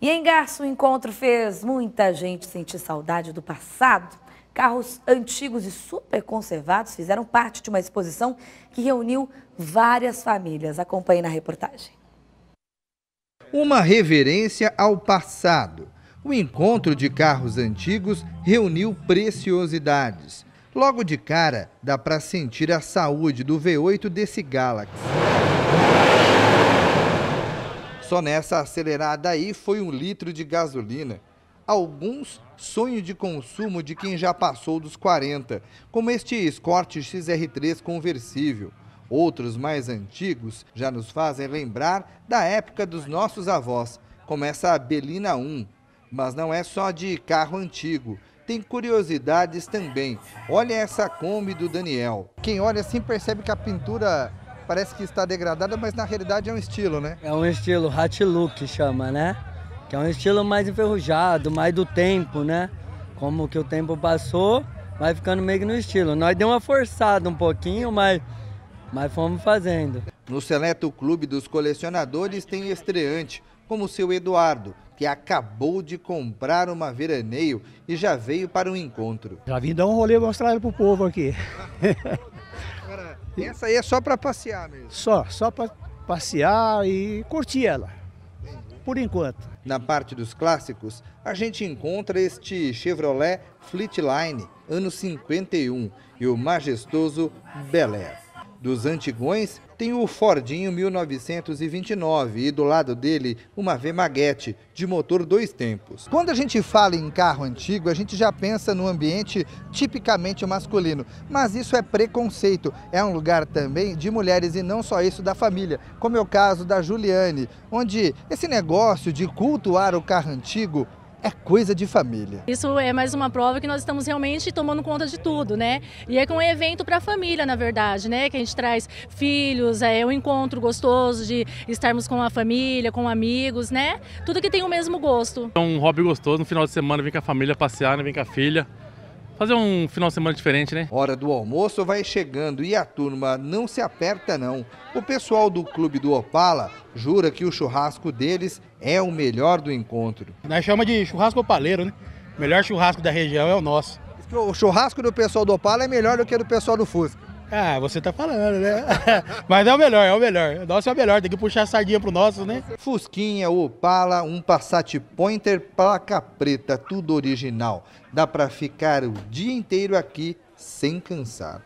E em Garça o encontro fez muita gente sentir saudade do passado. Carros antigos e super conservados fizeram parte de uma exposição que reuniu várias famílias. Acompanhe na reportagem. Uma reverência ao passado. O encontro de carros antigos reuniu preciosidades. Logo de cara, dá para sentir a saúde do V8 desse Galaxy. Só nessa acelerada aí foi um litro de gasolina. Alguns sonho de consumo de quem já passou dos 40, como este Escort XR3 conversível. Outros mais antigos já nos fazem lembrar da época dos nossos avós, como essa Belina 1. Mas não é só de carro antigo, tem curiosidades também. Olha essa Kombi do Daniel. Quem olha assim percebe que a pintura parece que está degradada, mas na realidade é um estilo, né? É um estilo hat look chama, né? Que é um estilo mais enferrujado, mais do tempo, né? Como que o tempo passou, vai ficando meio que no estilo. Nós deu uma forçada um pouquinho, mas, mas fomos fazendo. No seleto clube dos colecionadores tem estreante, como o seu Eduardo, que acabou de comprar uma veraneio e já veio para o um encontro. Já vim dar um rolê mostrar para o povo aqui. Essa aí é só para passear mesmo? Só, só para passear e curtir ela, por enquanto. Na parte dos clássicos, a gente encontra este Chevrolet Fleetline, ano 51, e o majestoso Bel Air. Dos antigões, tem o Fordinho 1929 e do lado dele uma V V-Maguete de motor dois tempos. Quando a gente fala em carro antigo, a gente já pensa no ambiente tipicamente masculino, mas isso é preconceito. É um lugar também de mulheres e não só isso da família, como é o caso da Juliane, onde esse negócio de cultuar o carro antigo é coisa de família. Isso é mais uma prova que nós estamos realmente tomando conta de tudo, né? E é com um evento para a família, na verdade, né? Que a gente traz filhos, é um encontro gostoso de estarmos com a família, com amigos, né? Tudo que tem o mesmo gosto. É um hobby gostoso, no final de semana vem com a família passear, né? vem com a filha. Fazer um final de semana diferente, né? Hora do almoço vai chegando e a turma não se aperta, não. O pessoal do clube do Opala jura que o churrasco deles é o melhor do encontro. Nós chama de churrasco opaleiro, né? O melhor churrasco da região é o nosso. O churrasco do pessoal do Opala é melhor do que o do pessoal do Fusca. Ah, você tá falando, né? Mas é o melhor, é o melhor. Nosso é o melhor, tem que puxar a sardinha pro nosso, né? Fusquinha, Opala, um Passat Pointer, placa preta, tudo original. Dá para ficar o dia inteiro aqui sem cansar.